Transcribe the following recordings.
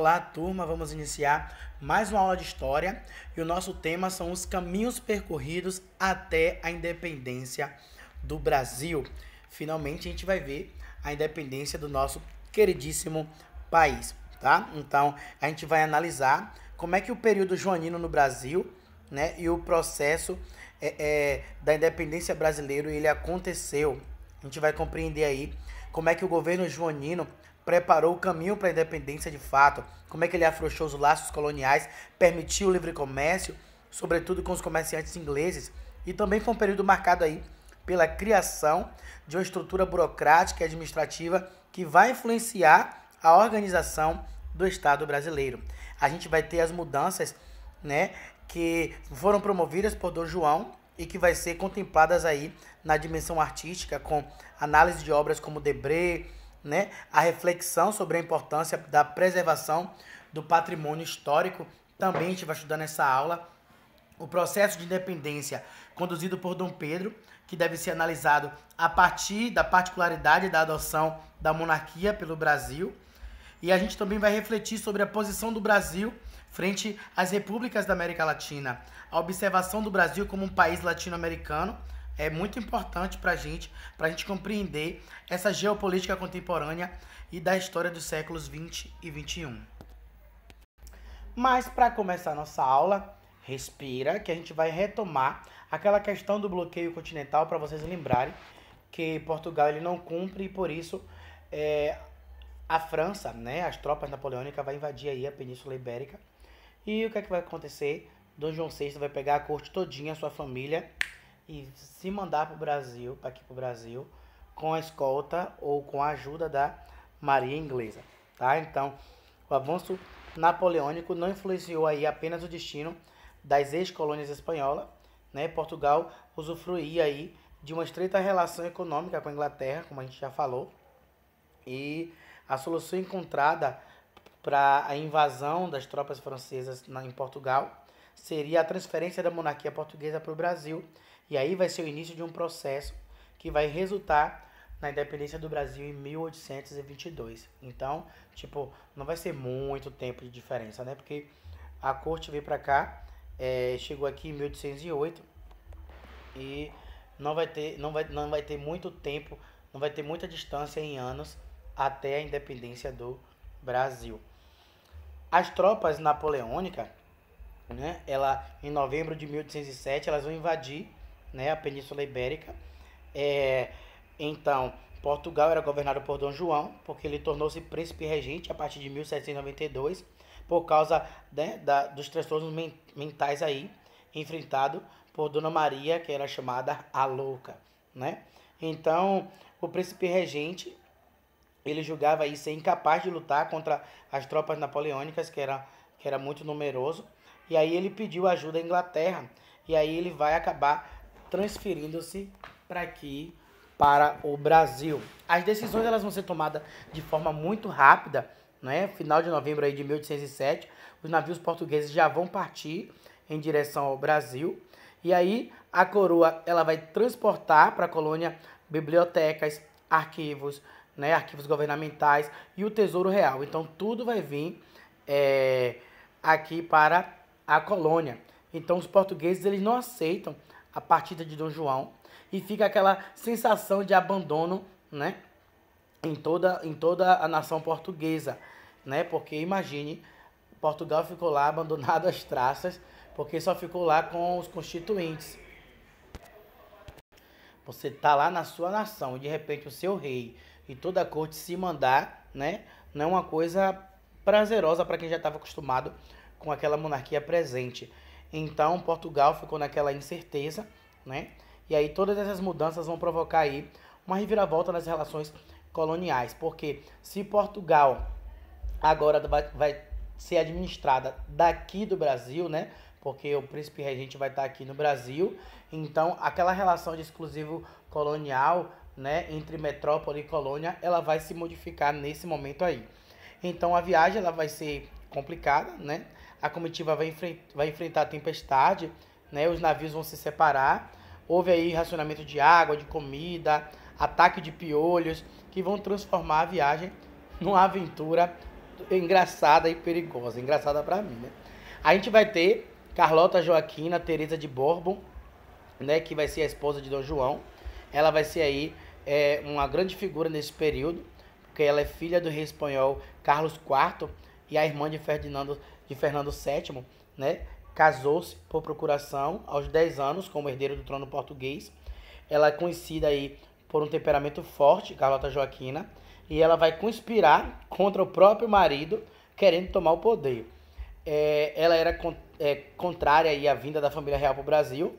Olá, turma! Vamos iniciar mais uma aula de história e o nosso tema são os caminhos percorridos até a independência do Brasil. Finalmente a gente vai ver a independência do nosso queridíssimo país, tá? Então a gente vai analisar como é que o período joanino no Brasil né, e o processo é, é, da independência brasileiro ele aconteceu. A gente vai compreender aí como é que o governo joanino preparou o caminho para a independência de fato, como é que ele afrouxou os laços coloniais, permitiu o livre comércio, sobretudo com os comerciantes ingleses, e também foi um período marcado aí pela criação de uma estrutura burocrática e administrativa que vai influenciar a organização do Estado brasileiro. A gente vai ter as mudanças, né, que foram promovidas por Dom João e que vai ser contempladas aí na dimensão artística com análise de obras como Debré, né, a reflexão sobre a importância da preservação do patrimônio histórico. Também a gente vai estudar nessa aula o processo de independência conduzido por Dom Pedro, que deve ser analisado a partir da particularidade da adoção da monarquia pelo Brasil. E a gente também vai refletir sobre a posição do Brasil frente às repúblicas da América Latina, a observação do Brasil como um país latino-americano é muito importante para a gente, para a gente compreender essa geopolítica contemporânea e da história dos séculos 20 e 21. Mas para começar nossa aula, respira, que a gente vai retomar aquela questão do bloqueio continental para vocês lembrarem que Portugal ele não cumpre e por isso é, a França, né, as tropas napoleônicas vai invadir aí a Península Ibérica. E o que é que vai acontecer? Dom João VI vai pegar a corte todinha, sua família, e se mandar para o Brasil, para tá aqui para o Brasil, com a escolta ou com a ajuda da Maria Inglesa, tá? Então, o avanço napoleônico não influenciou aí apenas o destino das ex-colônias espanholas, né? Portugal usufruía aí de uma estreita relação econômica com a Inglaterra, como a gente já falou, e a solução encontrada para a invasão das tropas francesas na, em Portugal seria a transferência da monarquia portuguesa para o Brasil. E aí vai ser o início de um processo que vai resultar na independência do Brasil em 1822. Então, tipo, não vai ser muito tempo de diferença, né? Porque a corte veio para cá, é, chegou aqui em 1808 e não vai ter, não vai, não vai ter muito tempo, não vai ter muita distância em anos até a independência do Brasil. As tropas napoleônicas né? Ela em novembro de 1807 elas vão invadir, né, a Península Ibérica. É, então, Portugal era governado por Dom João, porque ele tornou-se príncipe regente a partir de 1792, por causa né, da, dos transtornos mentais aí enfrentado por Dona Maria, que era chamada a louca, né? Então, o príncipe regente, ele julgava aí ser incapaz de lutar contra as tropas napoleônicas, que era, que era muito numeroso, e aí ele pediu ajuda à Inglaterra. E aí ele vai acabar transferindo-se para aqui, para o Brasil. As decisões elas vão ser tomadas de forma muito rápida, né? Final de novembro aí de 1807, os navios portugueses já vão partir em direção ao Brasil. E aí a coroa ela vai transportar para a colônia bibliotecas, arquivos, né, arquivos governamentais e o Tesouro Real. Então tudo vai vir é, aqui para a colônia. Então os portugueses eles não aceitam a partida de Dom João e fica aquela sensação de abandono, né, em toda em toda a nação portuguesa, né? Porque imagine, Portugal ficou lá abandonado às traças, porque só ficou lá com os constituintes. Você tá lá na sua nação e de repente o seu rei e toda a corte se mandar, né? Não é uma coisa prazerosa para quem já estava acostumado com aquela monarquia presente. Então, Portugal ficou naquela incerteza, né? E aí todas essas mudanças vão provocar aí uma reviravolta nas relações coloniais, porque se Portugal agora vai, vai ser administrada daqui do Brasil, né? Porque o príncipe regente vai estar aqui no Brasil, então aquela relação de exclusivo colonial, né, entre metrópole e colônia, ela vai se modificar nesse momento aí. Então a viagem ela vai ser complicada, né? a comitiva vai, enfre vai enfrentar a tempestade, né? os navios vão se separar. Houve aí racionamento de água, de comida, ataque de piolhos, que vão transformar a viagem numa aventura engraçada e perigosa. Engraçada para mim, né? A gente vai ter Carlota Joaquina, Teresa de Bourbon, né, que vai ser a esposa de Dom João. Ela vai ser aí é, uma grande figura nesse período, porque ela é filha do rei espanhol Carlos IV e a irmã de Ferdinando de Fernando VII, né, casou-se por procuração aos 10 anos como herdeiro do trono português. Ela é conhecida aí por um temperamento forte, Carlota Joaquina, e ela vai conspirar contra o próprio marido, querendo tomar o poder. É, ela era con é, contrária aí à vinda da família real para o Brasil,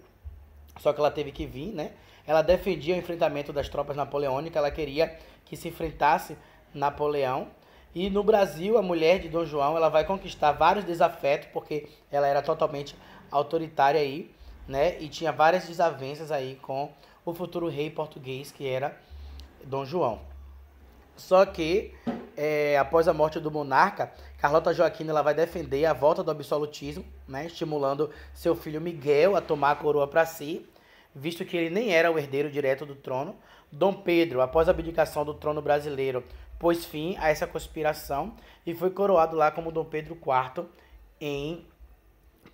só que ela teve que vir, né? Ela defendia o enfrentamento das tropas napoleônicas, ela queria que se enfrentasse Napoleão, e no Brasil, a mulher de Dom João, ela vai conquistar vários desafetos, porque ela era totalmente autoritária aí, né? E tinha várias desavenças aí com o futuro rei português, que era Dom João. Só que, é, após a morte do monarca, Carlota Joaquina ela vai defender a volta do absolutismo, né? Estimulando seu filho Miguel a tomar a coroa para si, visto que ele nem era o herdeiro direto do trono. Dom Pedro, após a abdicação do trono brasileiro, pôs fim a essa conspiração e foi coroado lá como Dom Pedro IV em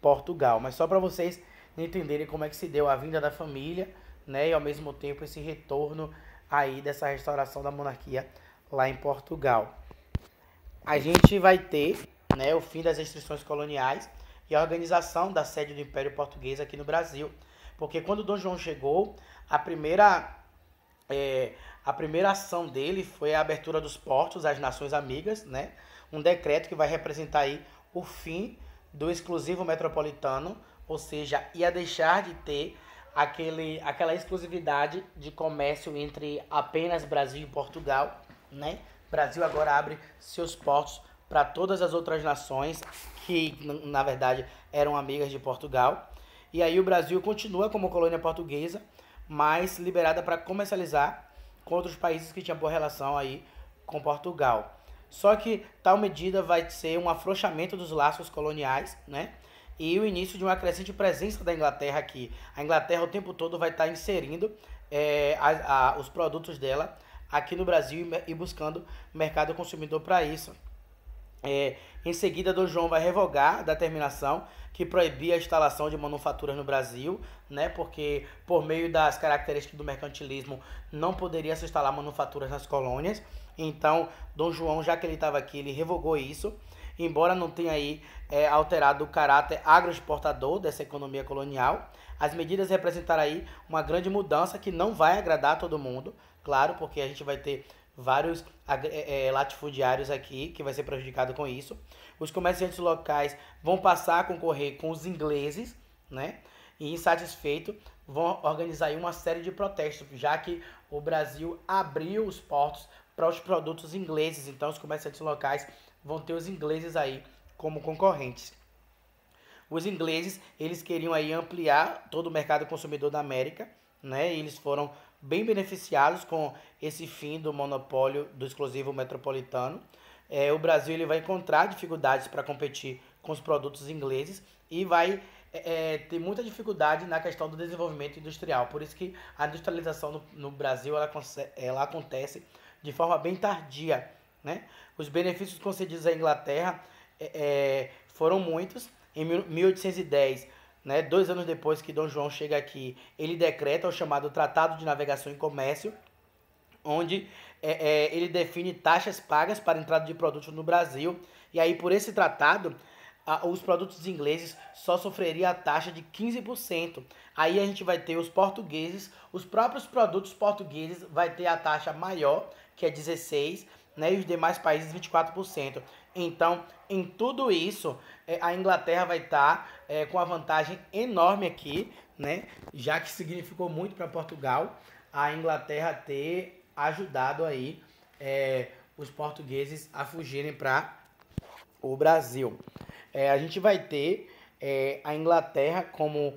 Portugal. Mas só para vocês entenderem como é que se deu a vinda da família, né, e ao mesmo tempo esse retorno aí dessa restauração da monarquia lá em Portugal. A gente vai ter, né, o fim das restrições coloniais e a organização da sede do Império Português aqui no Brasil, porque quando Dom João chegou, a primeira é, a primeira ação dele foi a abertura dos portos às nações amigas, né? Um decreto que vai representar aí o fim do exclusivo metropolitano, ou seja, ia deixar de ter aquele, aquela exclusividade de comércio entre apenas Brasil e Portugal, né? Brasil agora abre seus portos para todas as outras nações que, na verdade, eram amigas de Portugal. E aí o Brasil continua como colônia portuguesa, mas liberada para comercializar com outros países que tinham boa relação aí com Portugal. Só que tal medida vai ser um afrouxamento dos laços coloniais, né? E o início de uma crescente presença da Inglaterra aqui. A Inglaterra o tempo todo vai estar inserindo é, a, a, os produtos dela aqui no Brasil e, e buscando mercado consumidor para isso. É, em seguida, Dom João vai revogar a determinação que proibia a instalação de manufaturas no Brasil, né? Porque por meio das características do mercantilismo não poderia se instalar manufaturas nas colônias. Então, Dom João, já que ele estava aqui, ele revogou isso embora não tenha aí é, alterado o caráter agroexportador dessa economia colonial, as medidas representaram aí uma grande mudança que não vai agradar todo mundo, claro, porque a gente vai ter vários é, é, latifundiários aqui que vai ser prejudicado com isso. Os comerciantes locais vão passar a concorrer com os ingleses, né? E insatisfeito vão organizar uma série de protestos, já que o Brasil abriu os portos para os produtos ingleses, então os comerciantes locais vão ter os ingleses aí como concorrentes. Os ingleses, eles queriam aí ampliar todo o mercado consumidor da América, né? E eles foram bem beneficiados com esse fim do monopólio do exclusivo metropolitano. É, o Brasil ele vai encontrar dificuldades para competir com os produtos ingleses e vai é, é, ter muita dificuldade na questão do desenvolvimento industrial. Por isso que a industrialização no, no Brasil ela, ela acontece de forma bem tardia. Né? Os benefícios concedidos à Inglaterra é, é foram muitos. Em 1810, né, dois anos depois que Dom João chega aqui, ele decreta o chamado Tratado de Navegação e Comércio, onde é, é, ele define taxas pagas para entrada de produtos no Brasil. E aí, por esse tratado, a, os produtos ingleses só sofreriam a taxa de 15%. Aí a gente vai ter os portugueses, os próprios produtos portugueses vai ter a taxa maior, que é 16%, né, e os demais países 24%. Então, em tudo isso, é, a Inglaterra vai estar tá, é, com a vantagem enorme aqui, né, já que significou muito para Portugal a Inglaterra ter ajudado aí é, os portugueses a fugirem para o Brasil. É, a gente vai ter é, a Inglaterra como,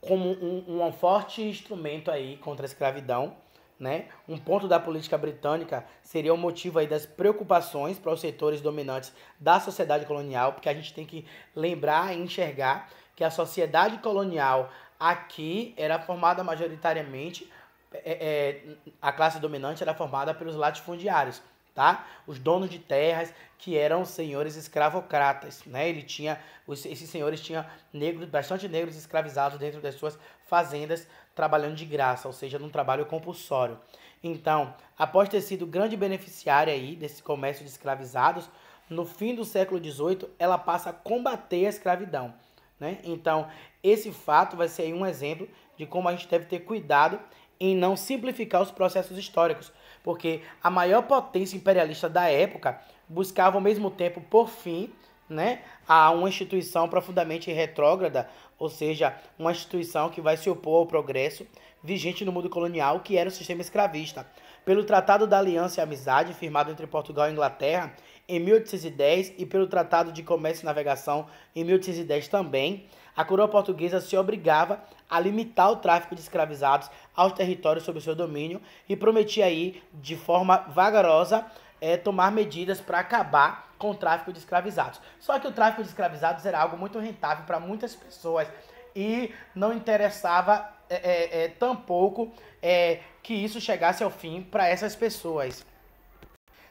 como um, um forte instrumento aí contra a escravidão, né? Um ponto da política britânica seria o um motivo aí das preocupações para os setores dominantes da sociedade colonial, porque a gente tem que lembrar e enxergar que a sociedade colonial aqui era formada majoritariamente é, é, a classe dominante era formada pelos latifundiários tá? Os donos de terras que eram senhores escravocratas, né? Ele tinha esses senhores tinham negros, bastante negros escravizados dentro das suas fazendas trabalhando de graça, ou seja, num trabalho compulsório. Então, após ter sido grande beneficiária aí desse comércio de escravizados, no fim do século XVIII ela passa a combater a escravidão, né? Então, esse fato vai ser um exemplo de como a gente deve ter cuidado em não simplificar os processos históricos porque a maior potência imperialista da época buscava ao mesmo tempo, por fim, né, a uma instituição profundamente retrógrada, ou seja, uma instituição que vai se opor ao progresso vigente no mundo colonial, que era o sistema escravista. Pelo Tratado da Aliança e Amizade, firmado entre Portugal e Inglaterra em 1810, e pelo Tratado de Comércio e Navegação em 1810 também, a coroa portuguesa se obrigava a limitar o tráfico de escravizados aos territórios sob seu domínio e prometia aí, de forma vagarosa, é, tomar medidas para acabar com o tráfico de escravizados. Só que o tráfico de escravizados era algo muito rentável para muitas pessoas e não interessava é, é, é tampouco é, que isso chegasse ao fim para essas pessoas.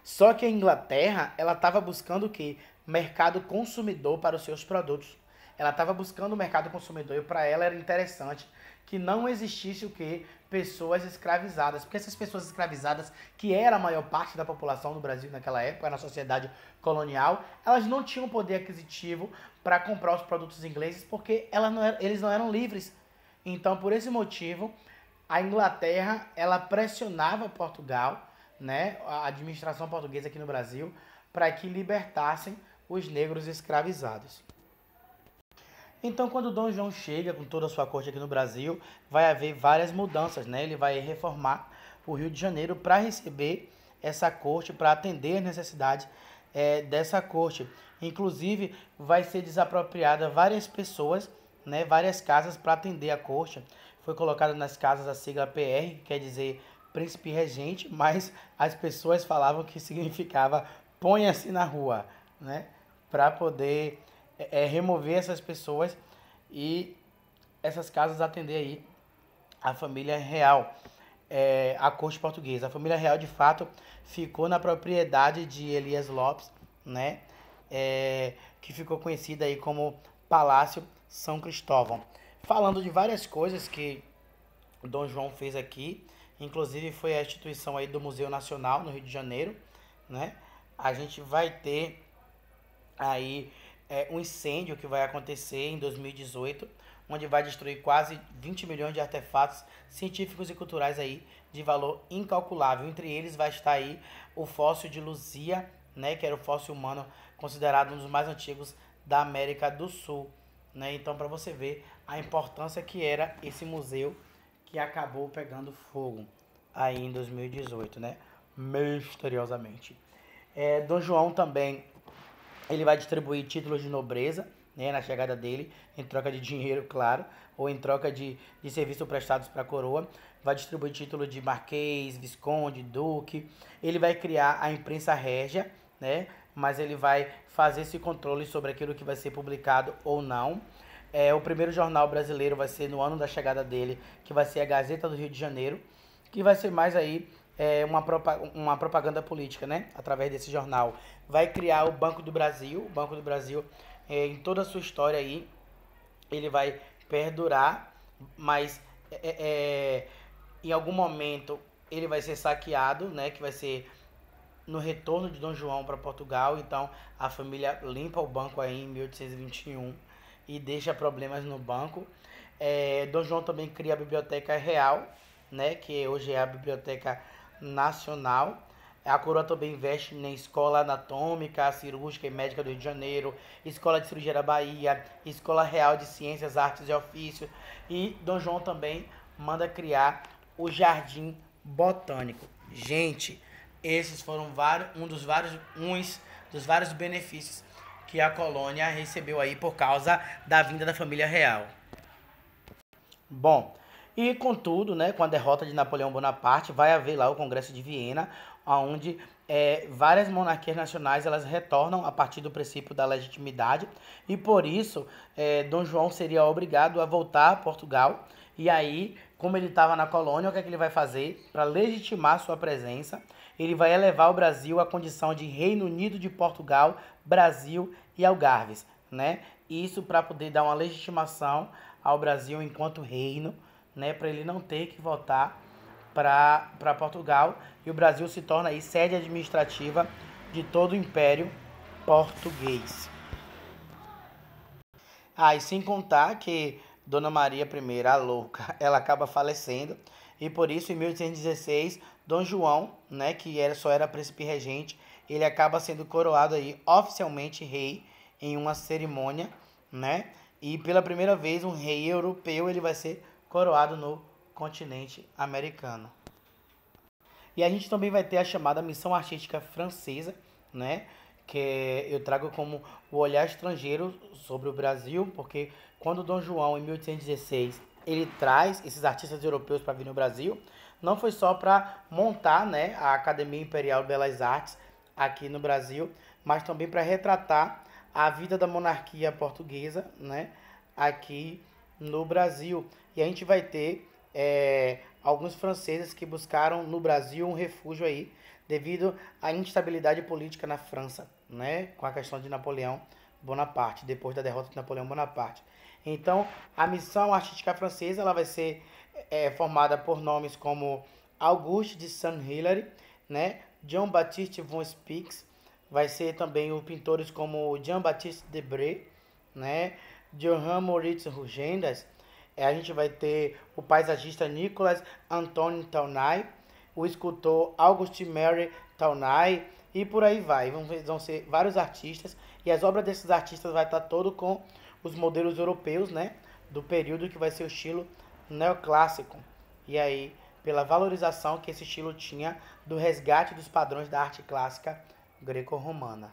Só que a Inglaterra ela estava buscando o quê? Mercado consumidor para os seus produtos. Ela estava buscando o mercado consumidor e para ela era interessante que não existisse o que pessoas escravizadas, porque essas pessoas escravizadas, que era a maior parte da população do Brasil naquela época, na sociedade colonial, elas não tinham poder aquisitivo para comprar os produtos ingleses porque não eles não eram livres. Então, por esse motivo, a Inglaterra ela pressionava Portugal, né, a administração portuguesa aqui no Brasil, para que libertassem os negros escravizados. Então, quando Dom João chega com toda a sua corte aqui no Brasil, vai haver várias mudanças, né? Ele vai reformar o Rio de Janeiro para receber essa corte, para atender a necessidade é, dessa corte. Inclusive, vai ser desapropriada várias pessoas, né? Várias casas para atender a corte. Foi colocada nas casas a sigla PR, que quer dizer príncipe regente, mas as pessoas falavam que significava põe se na rua, né? Para poder é, é, remover essas pessoas e essas casas atender aí a família real, é, a corte portuguesa. A família real, de fato, ficou na propriedade de Elias Lopes, né? É, que ficou conhecida aí como Palácio São Cristóvão. Falando de várias coisas que Dom João fez aqui, inclusive foi a instituição aí do Museu Nacional no Rio de Janeiro, né? A gente vai ter aí é, um incêndio que vai acontecer em 2018, onde vai destruir quase 20 milhões de artefatos científicos e culturais aí de valor incalculável. Entre eles vai estar aí o fóssil de Luzia, né, que era o fóssil humano considerado um dos mais antigos da América do Sul. Né? Então, para você ver a importância que era esse museu que acabou pegando fogo aí em 2018, né? Misteriosamente. É, Dom João também ele vai distribuir títulos de nobreza né, na chegada dele, em troca de dinheiro, claro, ou em troca de, de serviços prestados para a coroa. Vai distribuir títulos de marquês, visconde, duque. Ele vai criar a imprensa régia, né? mas ele vai fazer esse controle sobre aquilo que vai ser publicado ou não. É, o primeiro jornal brasileiro vai ser no ano da chegada dele, que vai ser a Gazeta do Rio de Janeiro, que vai ser mais aí é, uma, uma propaganda política, né? Através desse jornal. Vai criar o Banco do Brasil. O Banco do Brasil, é, em toda a sua história aí, ele vai perdurar, mas é, é, é em algum momento ele vai ser saqueado, né? Que vai ser no retorno de Dom João para Portugal. Então a família limpa o banco aí em 1821 e deixa problemas no banco. É, Dom João também cria a Biblioteca Real, né? Que hoje é a Biblioteca nacional. A coroa também investe na né, Escola Anatômica, Cirúrgica e Médica do Rio de Janeiro, Escola de Cirurgia da Bahia, Escola Real de Ciências, Artes e Ofícios. E Dom João também manda criar o Jardim Botânico. Gente, esses foram vários, um dos vários, uns dos vários benefícios que a colônia recebeu aí por causa da vinda da família real. Bom, e, contudo, né, com a derrota de Napoleão Bonaparte, vai haver lá o Congresso de Viena, onde é, várias monarquias nacionais elas retornam a partir do princípio da legitimidade e por isso é, Dom João seria obrigado a voltar a Portugal e aí como ele estava na colônia o que, é que ele vai fazer para legitimar sua presença ele vai elevar o Brasil à condição de Reino Unido de Portugal Brasil e Algarves né isso para poder dar uma legitimação ao Brasil enquanto reino né, para ele não ter que voltar para Portugal e o Brasil se torna aí sede administrativa de todo o Império Português. Ah, e sem contar que Dona Maria I, a louca, ela acaba falecendo e por isso em 1816 Dom João, né, que era só era príncipe regente, ele acaba sendo coroado aí oficialmente rei em uma cerimônia, né? E pela primeira vez um rei europeu ele vai ser coroado no continente americano. E a gente também vai ter a chamada missão artística francesa, né? Que eu trago como o olhar estrangeiro sobre o Brasil, porque quando Dom João, em 1816, ele traz esses artistas europeus para vir no Brasil, não foi só para montar né, a Academia Imperial de Belas Artes aqui no Brasil, mas também para retratar a vida da monarquia portuguesa né, aqui no Brasil. E a gente vai ter é, alguns franceses que buscaram no Brasil um refúgio aí devido à instabilidade política na França, né, com a questão de Napoleão Bonaparte, depois da derrota de Napoleão Bonaparte. Então, a missão artística francesa ela vai ser é, formada por nomes como Auguste de Saint-Hilaire, né, John Baptiste von Spix, vai ser também o pintores como Jean-Baptiste Debré, né, Johann Moritz Rugendas, é, a gente vai ter o paisagista Nicolas Antônio Taunay, o escultor August Mary Taunay e por aí vai. Vão, vão ser vários artistas e as obras desses artistas vai estar todo com os modelos europeus, né? Do período que vai ser o estilo neoclássico. E aí, pela valorização que esse estilo tinha do resgate dos padrões da arte clássica greco-romana.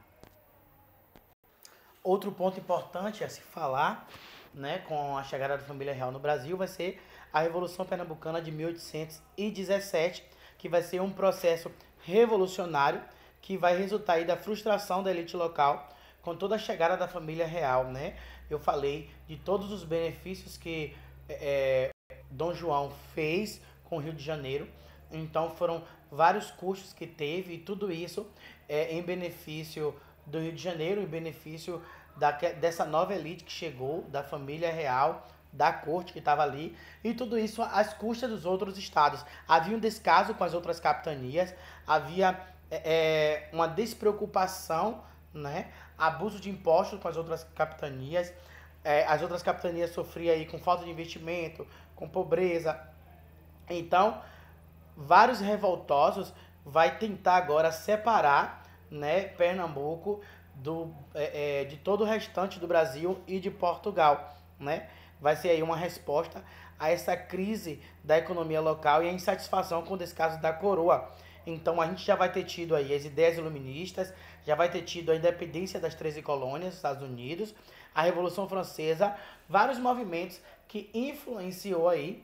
Outro ponto importante a se falar né, com a chegada da família real no Brasil, vai ser a Revolução Pernambucana de 1817, que vai ser um processo revolucionário que vai resultar aí da frustração da elite local com toda a chegada da família real, né? Eu falei de todos os benefícios que é, é Dom João fez com o Rio de Janeiro. Então foram vários custos que teve e tudo isso é, em benefício do Rio de Janeiro, em benefício da, dessa nova elite que chegou, da família real, da corte que estava ali, e tudo isso às custas dos outros estados. Havia um descaso com as outras capitanias, havia é, é, uma despreocupação, né? abuso de impostos com as outras capitanias, é, as outras capitanias sofriam aí com falta de investimento, com pobreza. Então, vários revoltosos vai tentar agora separar né, Pernambuco do, é, é, de todo o restante do Brasil e de Portugal. Né? Vai ser aí uma resposta a essa crise da economia local e a insatisfação com o descaso da coroa. Então a gente já vai ter tido aí as ideias iluministas, já vai ter tido a independência das 13 colônias dos Estados Unidos, a Revolução Francesa, vários movimentos que influenciou aí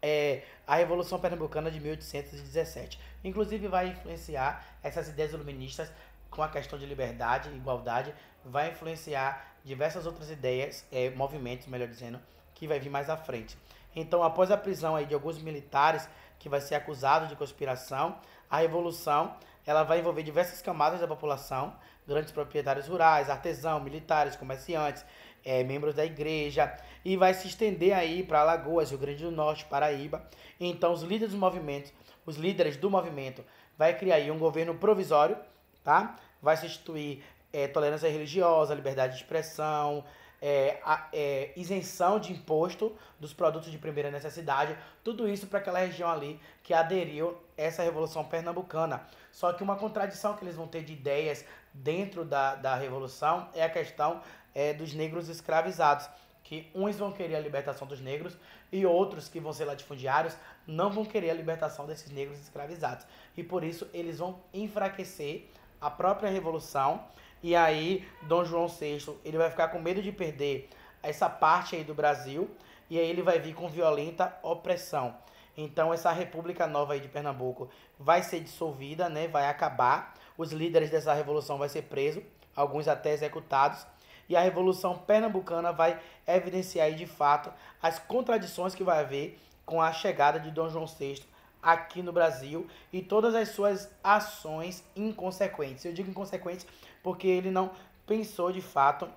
é, a Revolução Pernambucana de 1817. Inclusive vai influenciar essas ideias iluministas com a questão de liberdade, igualdade, vai influenciar diversas outras ideias, é, movimentos, melhor dizendo, que vai vir mais à frente. Então, após a prisão aí de alguns militares que vai ser acusado de conspiração, a revolução ela vai envolver diversas camadas da população, grandes proprietários rurais, artesãos, militares, comerciantes, é, membros da igreja, e vai se estender aí para Alagoas, Rio Grande do Norte, Paraíba. Então, os líderes do movimento, os líderes do movimento, vai criar aí um governo provisório tá? Vai substituir é, tolerância religiosa, liberdade de expressão, é, a, é, isenção de imposto dos produtos de primeira necessidade, tudo isso para aquela região ali que aderiu essa revolução pernambucana. Só que uma contradição que eles vão ter de ideias dentro da, da revolução é a questão é, dos negros escravizados. Que uns vão querer a libertação dos negros e outros que vão ser latifundiários não vão querer a libertação desses negros escravizados. E por isso eles vão enfraquecer a própria revolução. E aí Dom João VI ele vai ficar com medo de perder essa parte aí do Brasil e aí ele vai vir com violenta opressão. Então essa República Nova aí de Pernambuco vai ser dissolvida, né? Vai acabar. Os líderes dessa revolução vai ser preso, alguns até executados. E a revolução pernambucana vai evidenciar aí de fato as contradições que vai haver com a chegada de Dom João VI aqui no Brasil e todas as suas ações inconsequentes. Eu digo inconsequentes porque ele não pensou de fato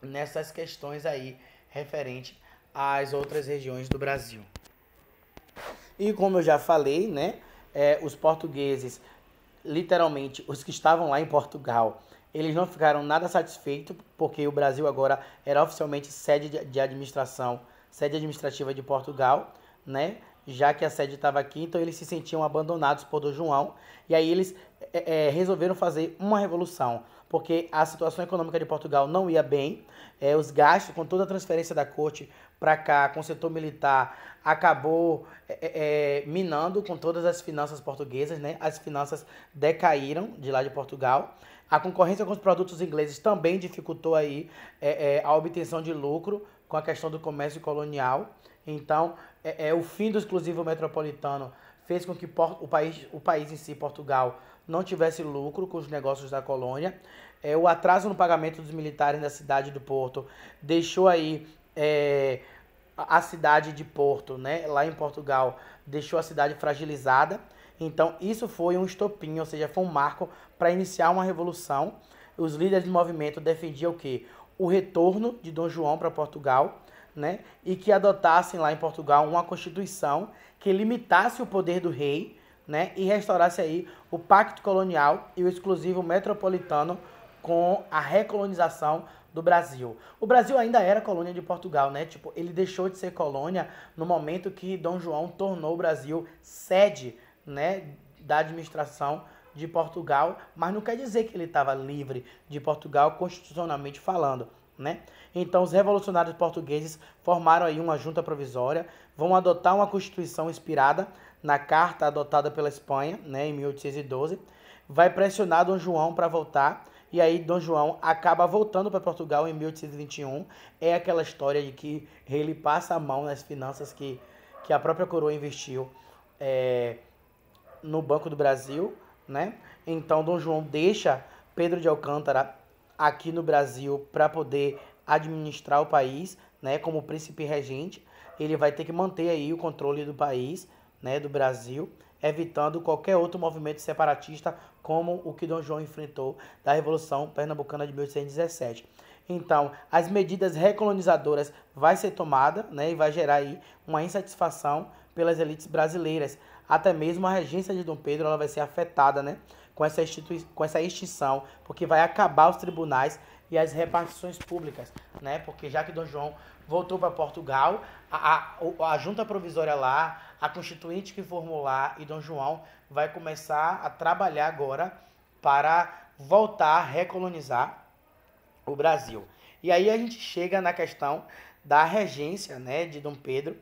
nessas questões aí referente às outras regiões do Brasil. E como eu já falei, né, é, os portugueses, literalmente os que estavam lá em Portugal, eles não ficaram nada satisfeitos porque o Brasil agora era oficialmente sede de administração, sede administrativa de Portugal, né? já que a sede estava aqui, então eles se sentiam abandonados por Dom João, e aí eles é, é, resolveram fazer uma revolução, porque a situação econômica de Portugal não ia bem, é, os gastos com toda a transferência da corte para cá, com o setor militar, acabou é, é, é, minando com todas as finanças portuguesas, né? as finanças decaíram de lá de Portugal, a concorrência com os produtos ingleses também dificultou aí a obtenção de lucro com a questão do comércio colonial, então, é, é o fim do exclusivo metropolitano fez com que o país, o país em si, Portugal, não tivesse lucro com os negócios da colônia. É, o atraso no pagamento dos militares da cidade do Porto deixou aí é, a cidade de Porto, né, lá em Portugal, deixou a cidade fragilizada. Então, isso foi um estopim, ou seja, foi um marco para iniciar uma revolução. Os líderes do movimento defendiam o quê? O retorno de Dom João para Portugal, né, e que adotassem lá em Portugal uma constituição que limitasse o poder do rei né, e restaurasse aí o pacto colonial e o exclusivo metropolitano com a recolonização do Brasil. O Brasil ainda era colônia de Portugal, né? Tipo, ele deixou de ser colônia no momento que Dom João tornou o Brasil sede, né, da administração de Portugal, mas não quer dizer que ele estava livre de Portugal constitucionalmente falando. Né? Então, os revolucionários portugueses formaram aí uma junta provisória, vão adotar uma constituição inspirada na carta adotada pela Espanha, né, em 1812, vai pressionar Dom João para voltar, e aí Dom João acaba voltando para Portugal em 1821. É aquela história de que ele passa a mão nas finanças que, que a própria coroa investiu é, no Banco do Brasil, né? Então Dom João deixa Pedro de Alcântara aqui no Brasil para poder administrar o país, né, como príncipe regente, ele vai ter que manter aí o controle do país, né, do Brasil, evitando qualquer outro movimento separatista como o que Dom João enfrentou da Revolução Pernambucana de 1817. Então, as medidas recolonizadoras vai ser tomada, né, e vai gerar aí uma insatisfação pelas elites brasileiras. Até mesmo a regência de Dom Pedro ela vai ser afetada, né? com essa, com essa extinção, porque vai acabar os tribunais e as repartições públicas, né? Porque já que Dom João voltou para Portugal, a, a, a, junta provisória lá, a constituinte que formou lá e Dom João vai começar a trabalhar agora para voltar a recolonizar o Brasil. E aí a gente chega na questão da regência, né, de Dom Pedro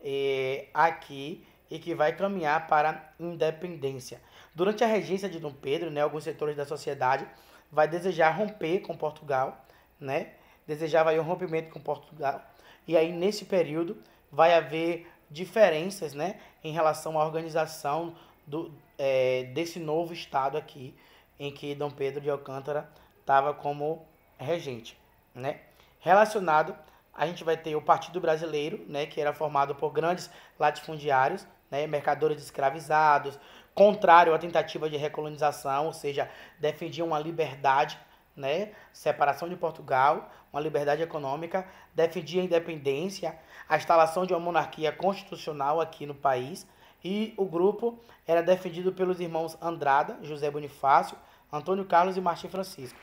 eh, aqui e que vai caminhar para independência. Durante a regência de Dom Pedro, né, alguns setores da sociedade vai desejar romper com Portugal, né? Desejava aí um rompimento com Portugal. E aí nesse período vai haver diferenças, né, em relação à organização do, é, desse novo estado aqui, em que Dom Pedro de Alcântara estava como regente, né? Relacionado, a gente vai ter o Partido Brasileiro, né, que era formado por grandes latifundiários, né, mercadores escravizados, contrário à tentativa de recolonização, ou seja, defendiam uma liberdade, né, separação de Portugal, uma liberdade econômica, defendia a independência, a instalação de uma monarquia constitucional aqui no país, e o grupo era defendido pelos irmãos Andrada, José Bonifácio, Antônio Carlos e Martim Francisco.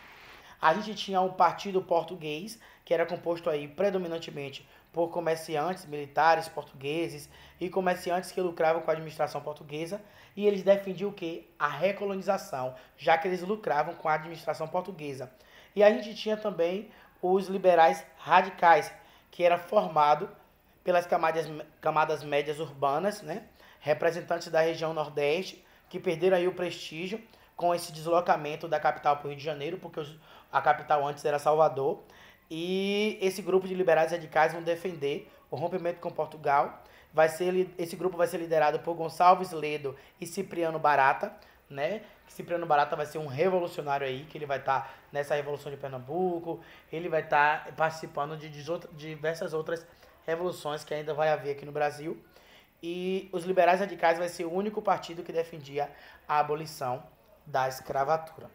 A gente tinha um partido português, que era composto aí predominantemente por comerciantes militares portugueses e comerciantes que lucravam com a administração portuguesa, e eles defendiam o que? A recolonização, já que eles lucravam com a administração portuguesa. E a gente tinha também os liberais radicais, que era formado pelas camadas, camadas médias urbanas, né? representantes da região Nordeste, que perderam aí o prestígio com esse deslocamento da capital para o Rio de Janeiro, porque a capital antes era Salvador, e esse grupo de liberais radicais vão defender o rompimento com Portugal. Vai ser, esse grupo vai ser liderado por Gonçalves Ledo e Cipriano Barata, né? Cipriano Barata vai ser um revolucionário aí, que ele vai estar tá nessa Revolução de Pernambuco, ele vai estar tá participando de diversas outras revoluções que ainda vai haver aqui no Brasil. E os liberais radicais vai ser o único partido que defendia a abolição da escravatura.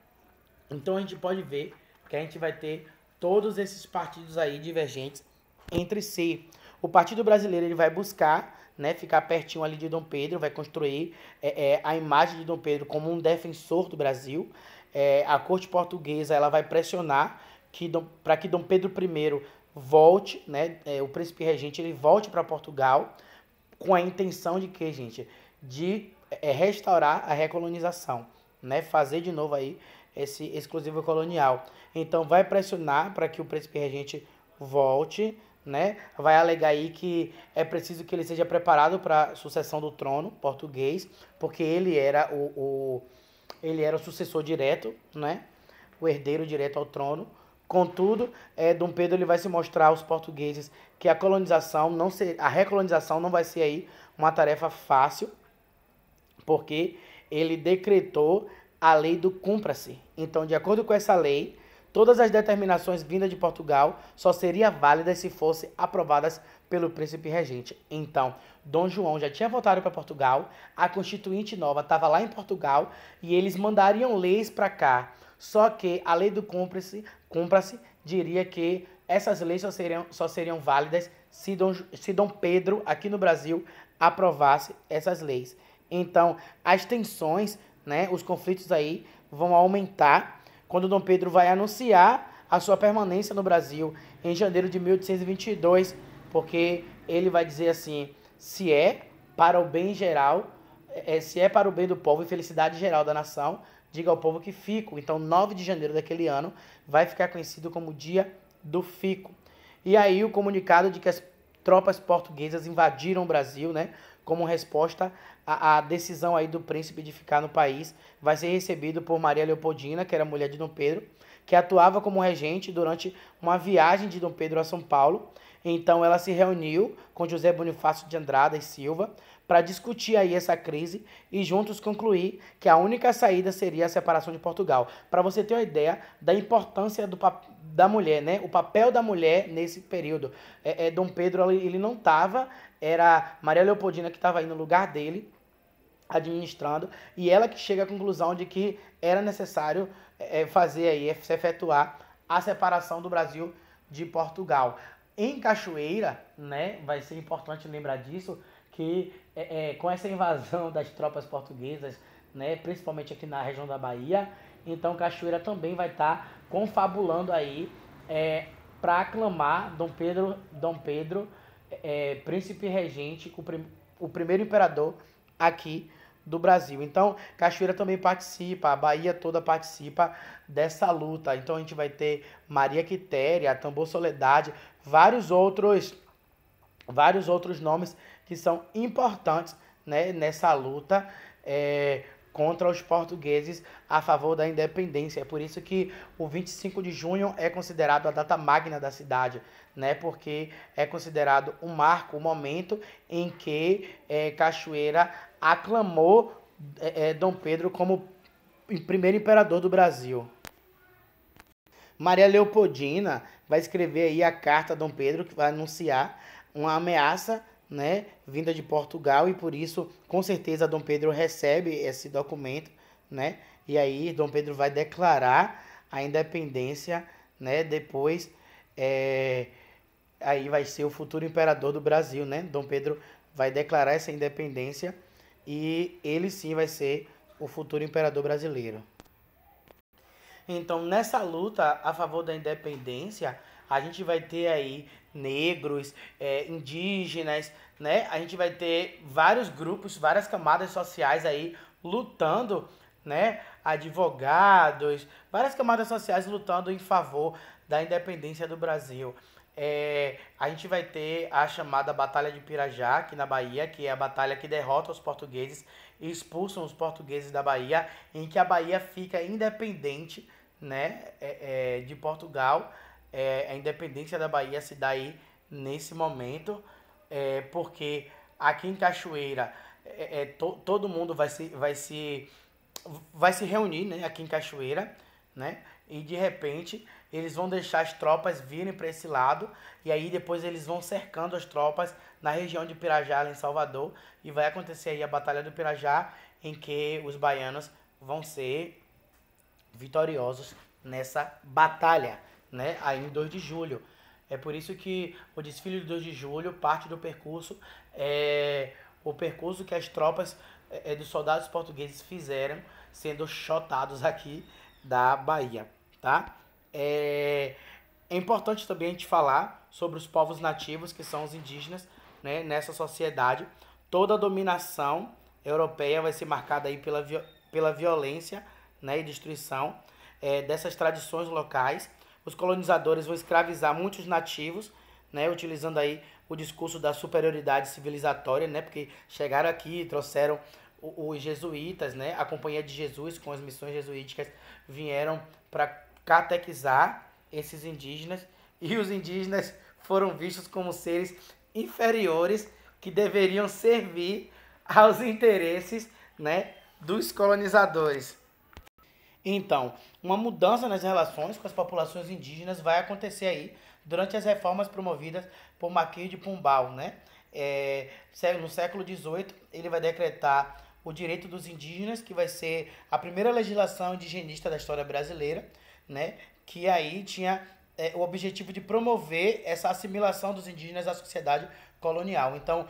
Então a gente pode ver que a gente vai ter todos esses partidos aí divergentes entre si. O Partido Brasileiro ele vai buscar né, ficar pertinho ali de Dom Pedro, vai construir é, é, a imagem de Dom Pedro como um defensor do Brasil. É, a corte portuguesa ela vai pressionar que para que Dom Pedro I volte, né, é, o príncipe regente ele volte para Portugal com a intenção de que, gente, de é, restaurar a recolonização, né, fazer de novo aí esse exclusivo colonial. Então vai pressionar para que o príncipe regente volte, né? Vai alegar aí que é preciso que ele seja preparado para a sucessão do trono português, porque ele era o, o, ele era o sucessor direto, né? O herdeiro direto ao trono. Contudo, é, Dom Pedro ele vai se mostrar aos portugueses que a colonização não ser, a recolonização não vai ser aí uma tarefa fácil, porque ele decretou a lei do cumpra-se. Então, de acordo com essa lei, todas as determinações vindas de Portugal só seriam válidas se fossem aprovadas pelo príncipe regente. Então, Dom João já tinha voltado para Portugal, a Constituinte Nova estava lá em Portugal e eles mandariam leis para cá. Só que a lei do cumpra-se cumpra diria que essas leis só seriam, só seriam válidas se Dom, se Dom Pedro, aqui no Brasil, aprovasse essas leis. Então, as tensões né? Os conflitos aí vão aumentar quando Dom Pedro vai anunciar a sua permanência no Brasil em janeiro de 1822, porque ele vai dizer assim: se é para o bem geral, é, é, se é para o bem do povo e felicidade geral da nação, diga ao povo que fico. Então, 9 de janeiro daquele ano vai ficar conhecido como Dia do Fico. E aí o comunicado de que as tropas portuguesas invadiram o Brasil, né, como resposta a, a, decisão aí do príncipe de ficar no país vai ser recebido por Maria Leopoldina, que era mulher de Dom Pedro, que atuava como regente durante uma viagem de Dom Pedro a São Paulo. Então ela se reuniu com José Bonifácio de Andrada e Silva para discutir aí essa crise e juntos concluir que a única saída seria a separação de Portugal. Para você ter uma ideia da importância do da mulher, né? O papel da mulher nesse período. É, é Dom Pedro ele não estava, era Maria Leopoldina que estava aí no lugar dele administrando e ela que chega à conclusão de que era necessário é, fazer aí, se efetuar a separação do Brasil de Portugal. Em Cachoeira, né, vai ser importante lembrar disso, que é, é, com essa invasão das tropas portuguesas, né, principalmente aqui na região da Bahia, então Cachoeira também vai estar tá confabulando aí é, para aclamar Dom Pedro, Dom Pedro príncipe regente, o, prim, o primeiro imperador aqui do Brasil. Então, Cachoeira também participa, a Bahia toda participa dessa luta. Então, a gente vai ter Maria Quitéria, Tambor Soledade, vários outros, vários outros nomes que são importantes né, nessa luta. É, contra os portugueses a favor da independência. É por isso que o 25 de junho é considerado a data magna da cidade, né? Porque é considerado um marco, um momento em que é, Cachoeira aclamou é, é, Dom Pedro como primeiro imperador do Brasil. Maria Leopoldina vai escrever aí a carta a Dom Pedro que vai anunciar uma ameaça, né, vinda de Portugal e por isso, com certeza, Dom Pedro recebe esse documento, né? E aí Dom Pedro vai declarar a independência, né? Depois, é, aí vai ser o futuro imperador do Brasil, né? Dom Pedro vai declarar essa independência e ele sim vai ser o futuro imperador brasileiro. Então, nessa luta a favor da independência, a gente vai ter aí negros, é, indígenas, né? A gente vai ter vários grupos, várias camadas sociais aí lutando, né? Advogados, várias camadas sociais lutando em favor da independência do Brasil é, a gente vai ter a chamada Batalha de Pirajá, aqui na Bahia, que é a batalha que derrota os portugueses e expulsam os portugueses da Bahia, em que a Bahia fica independente né, é, é, de Portugal. É, a independência da Bahia se dá aí nesse momento, é, porque aqui em Cachoeira é, to, todo mundo vai se, vai, se, vai se reunir né, aqui em Cachoeira, né, e de repente eles vão deixar as tropas virem para esse lado e aí depois eles vão cercando as tropas na região de Pirajá, em Salvador, e vai acontecer aí a Batalha do Pirajá, em que os baianos vão ser vitoriosos nessa batalha, né? Aí em 2 de julho. É por isso que o desfile de 2 de julho parte do percurso é o percurso que as tropas é, é dos soldados portugueses fizeram sendo chotados aqui da Bahia, tá? É, é importante também a gente falar sobre os povos nativos, que são os indígenas, né, nessa sociedade. Toda a dominação europeia vai ser marcada aí pela, pela violência né, e destruição é, dessas tradições locais. Os colonizadores vão escravizar muitos nativos, né, utilizando aí o discurso da superioridade civilizatória, né, porque chegaram aqui e trouxeram os jesuítas, né, a Companhia de Jesus com as missões jesuíticas vieram para catequizar esses indígenas e os indígenas foram vistos como seres inferiores que deveriam servir aos interesses né, dos colonizadores. Então, uma mudança nas relações com as populações indígenas vai acontecer aí durante as reformas promovidas por Marquês de Pombal, né? É, no século XVIII, ele vai decretar o direito dos indígenas, que vai ser a primeira legislação indigenista da história brasileira né? Que aí tinha é, o objetivo de promover essa assimilação dos indígenas à sociedade colonial. Então,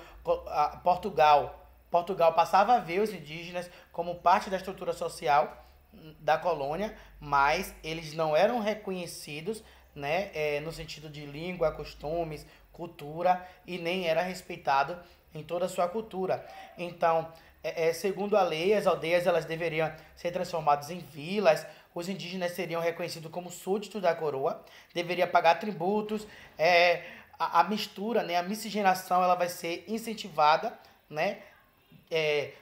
Portugal, Portugal passava a ver os indígenas como parte da estrutura social hum, da colônia, mas eles não eram reconhecidos, né, é, no sentido de língua, costumes, cultura e nem era respeitado em toda a sua cultura. Então, é, é segundo a lei, as aldeias elas deveriam ser transformadas em vilas os indígenas seriam reconhecidos como súditos da coroa, deveria pagar tributos, é, a, a, mistura, né, a miscigenação, ela vai ser incentivada, né, é,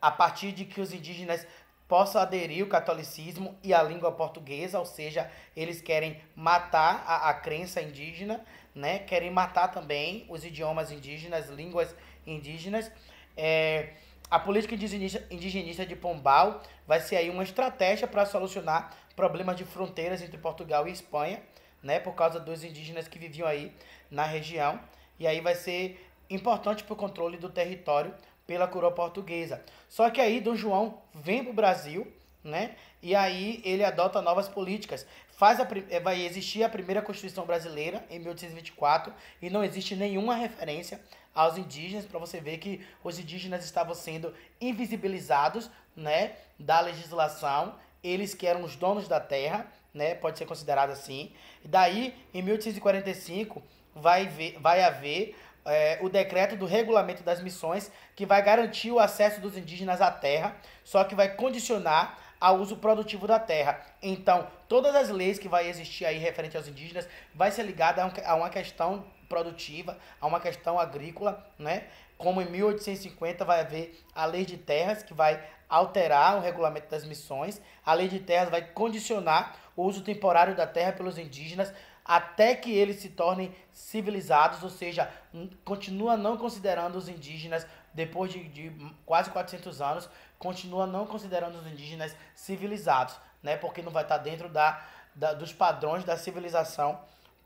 a partir de que os indígenas possam aderir ao catolicismo e à língua portuguesa, ou seja, eles querem matar a, a crença indígena, né, querem matar também os idiomas indígenas, línguas indígenas, é, a política indigenista de Pombal vai ser aí uma estratégia para solucionar problemas de fronteiras entre Portugal e Espanha, né, por causa dos indígenas que viviam aí na região. E aí vai ser importante para o controle do território pela coroa portuguesa. Só que aí Dom João vem para o Brasil, né? E aí ele adota novas políticas faz a, eh, vai existir a primeira Constituição brasileira em 1824 e não existe nenhuma referência aos indígenas para você ver que os indígenas estavam sendo invisibilizados, né, da legislação, eles que eram os donos da terra, né, pode ser considerado assim. E daí, em 1845, vai ver, vai haver é, o decreto do regulamento das missões que vai garantir o acesso dos indígenas à terra, só que vai condicionar ao uso produtivo da terra. Então, todas as leis que vai existir aí referente aos indígenas vai ser ligada a uma questão produtiva, a uma questão agrícola, né? Como em 1850 vai haver a Lei de Terras que vai alterar o regulamento das missões, a Lei de Terras vai condicionar o uso temporário da terra pelos indígenas até que eles se tornem civilizados, ou seja, continua não considerando os indígenas depois de, de quase 400 anos, continua não considerando os indígenas civilizados, né? Porque não vai estar tá dentro da, da dos padrões da civilização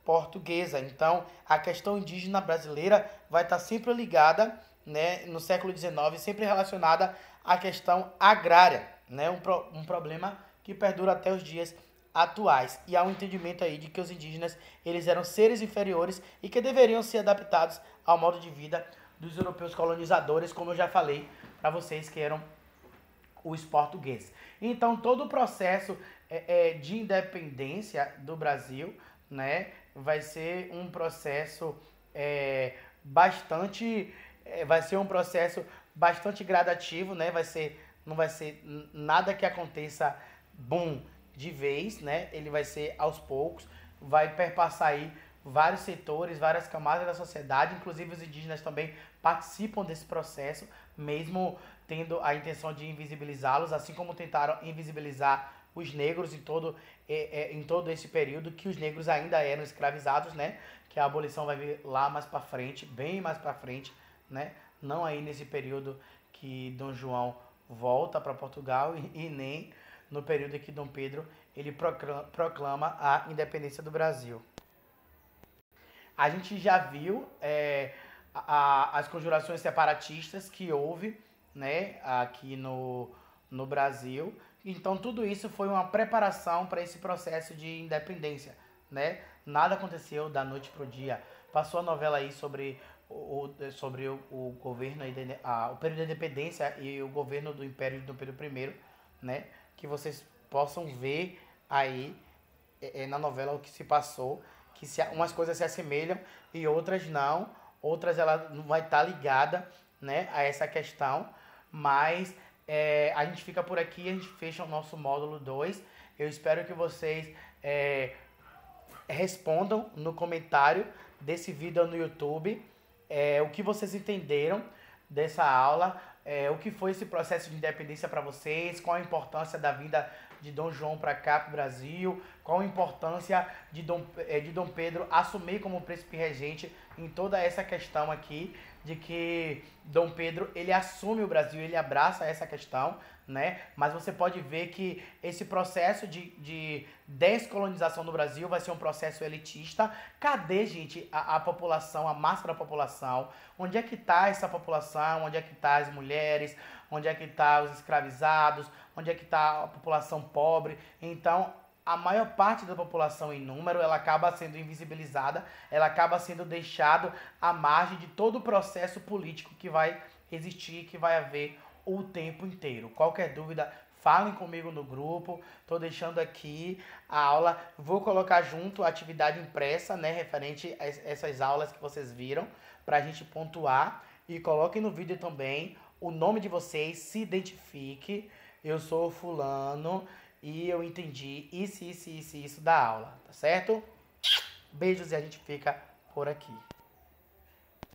portuguesa. Então, a questão indígena brasileira vai estar tá sempre ligada, né, no século XIX, sempre relacionada à questão agrária, né? Um, pro, um problema que perdura até os dias atuais. E há um entendimento aí de que os indígenas, eles eram seres inferiores e que deveriam ser adaptados ao modo de vida dos europeus colonizadores, como eu já falei para vocês que eram os portugueses. Então, todo o processo é, é, de independência do Brasil né, vai ser um processo é, bastante. É, vai ser um processo bastante gradativo, né? Vai ser, não vai ser nada que aconteça boom de vez, né? Ele vai ser aos poucos, vai perpassar aí vários setores, várias camadas da sociedade, inclusive os indígenas também participam desse processo, mesmo tendo a intenção de invisibilizá-los, assim como tentaram invisibilizar os negros em todo, é, é, em todo esse período que os negros ainda eram escravizados, né? Que a abolição vai vir lá mais para frente, bem mais para frente, né? Não aí nesse período que Dom João volta para Portugal e, nem no período que Dom Pedro ele proclama a independência do Brasil. A gente já viu é, a, a, as conjurações separatistas que houve né, aqui no, no Brasil. Então, tudo isso foi uma preparação para esse processo de independência. Né? Nada aconteceu da noite para o dia. Passou a novela aí sobre o, sobre o, o governo, a, o período da independência e o governo do Império do Pedro I, né? que vocês possam ver aí é, é na novela o que se passou que se, umas coisas se assemelham e outras não, outras ela não vai estar tá ligada, né, a essa questão, mas é, a gente fica por aqui, a gente fecha o nosso módulo 2. Eu espero que vocês é, respondam no comentário desse vídeo no YouTube é, o que vocês entenderam dessa aula, é, o que foi esse processo de independência para vocês, qual a importância da vinda de Dom João para cá, para o Brasil, qual a importância de Dom, é, de Dom Pedro assumir como príncipe regente em toda essa questão aqui de que Dom Pedro ele assume o Brasil, ele abraça essa questão, né? Mas você pode ver que esse processo de, de descolonização do Brasil vai ser um processo elitista. Cadê, gente, a, a população, a massa da população? Onde é que está essa população? Onde é que tá as mulheres? Onde é que tá os escravizados? Onde é que está a população pobre? Então, a maior parte da população em número, ela acaba sendo invisibilizada, ela acaba sendo deixada à margem de todo o processo político que vai existir, que vai haver o tempo inteiro. Qualquer dúvida, falem comigo no grupo. Tô deixando aqui a aula, vou colocar junto a atividade impressa, né, referente a essas aulas que vocês viram, para a gente pontuar e coloquem no vídeo também o nome de vocês, se identifique. Eu sou fulano e eu entendi isso, isso, isso, isso da aula, tá certo? Beijos e a gente fica por aqui.